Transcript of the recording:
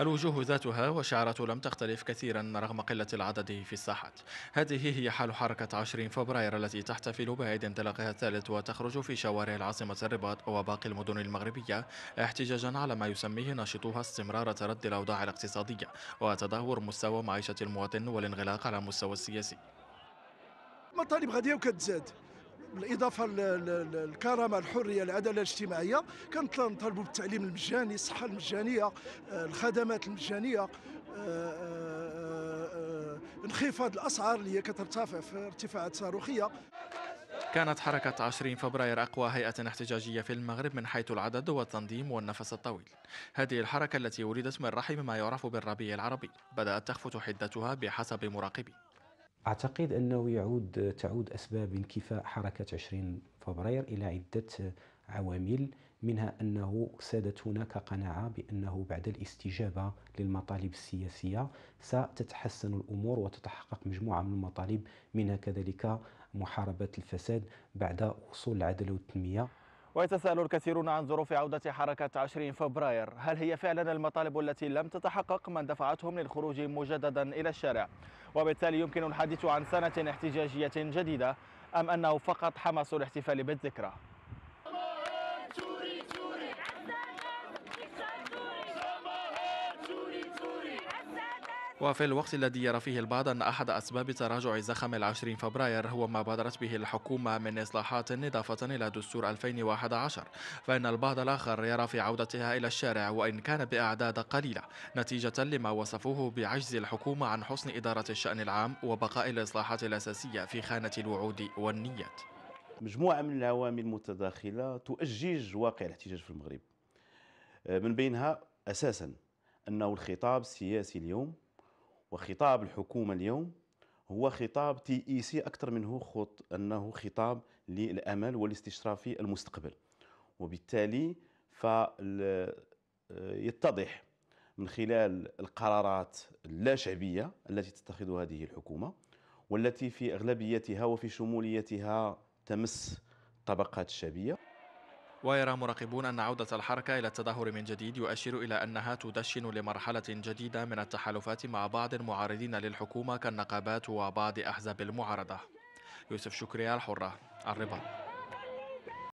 الوجوه ذاتها والشعرات لم تختلف كثيرا رغم قلة العدد في الساحات هذه هي حال حركة 20 فبراير التي تحتفل بعيد انطلاقها الثالث وتخرج في شوارع العاصمة الرباط وباقي المدن المغربية احتجاجا على ما يسميه ناشطوها استمرار تردي الأوضاع الاقتصادية وتدهور مستوى معيشة المواطن والانغلاق على المستوى السياسي المطالب غاديه وكتزاد بالاضافه للكرامه الحريه العداله الاجتماعيه كنطالبوا بالتعليم المجاني الصحه المجانيه آه، الخدمات المجانيه آه، آه، انخفاض الاسعار اللي هي كترتفع في ارتفاعات صاروخيه كانت حركة 20 فبراير أقوى هيئة احتجاجية في المغرب من حيث العدد والتنظيم والنفس الطويل. هذه الحركة التي ولدت من رحم ما يعرف بالربيع العربي بدأت تخفت حدتها بحسب مراقبين. أعتقد أنه يعود تعود أسباب انكفاء حركة 20 فبراير إلى عدة عوامل منها أنه سادت هناك قناعة بأنه بعد الاستجابة للمطالب السياسية ستتحسن الأمور وتتحقق مجموعة من المطالب منها كذلك محاربة الفساد بعد وصول العدل والتنمية ويتساءل الكثيرون عن ظروف عودة حركة 20 فبراير هل هي فعلا المطالب التي لم تتحقق من دفعتهم للخروج مجددا إلى الشارع وبالتالي يمكن الحديث عن سنة احتجاجية جديدة أم أنه فقط حماس الاحتفال بالذكرى وفي الوقت الذي يرى فيه البعض أن أحد أسباب تراجع زخم العشرين فبراير هو ما بادرت به الحكومة من إصلاحات إضافة إلى دستور 2011 فإن البعض الآخر يرى في عودتها إلى الشارع وإن كان بأعداد قليلة نتيجة لما وصفوه بعجز الحكومة عن حسن إدارة الشأن العام وبقاء الإصلاحات الأساسية في خانة الوعود والنيات مجموعة من العوامل المتداخلة تؤجج واقع الاحتجاج في المغرب آه، من بينها أساسا أنه الخطاب السياسي اليوم وخطاب الحكومه اليوم هو خطاب تي اي سي اكثر منه خط انه خطاب للامل والاستشراف في المستقبل وبالتالي فيتضح آه، من خلال القرارات اللا شعبيه التي تتخذها هذه الحكومه والتي في اغلبيتها وفي شموليتها تمس الطبقات الشعبيه ويرى مراقبون أن عودة الحركة إلى التدهور من جديد يؤشر إلى أنها تدشن لمرحلة جديدة من التحالفات مع بعض المعارضين للحكومة كالنقابات وبعض أحزاب المعارضة يوسف شكري الحرة الرباط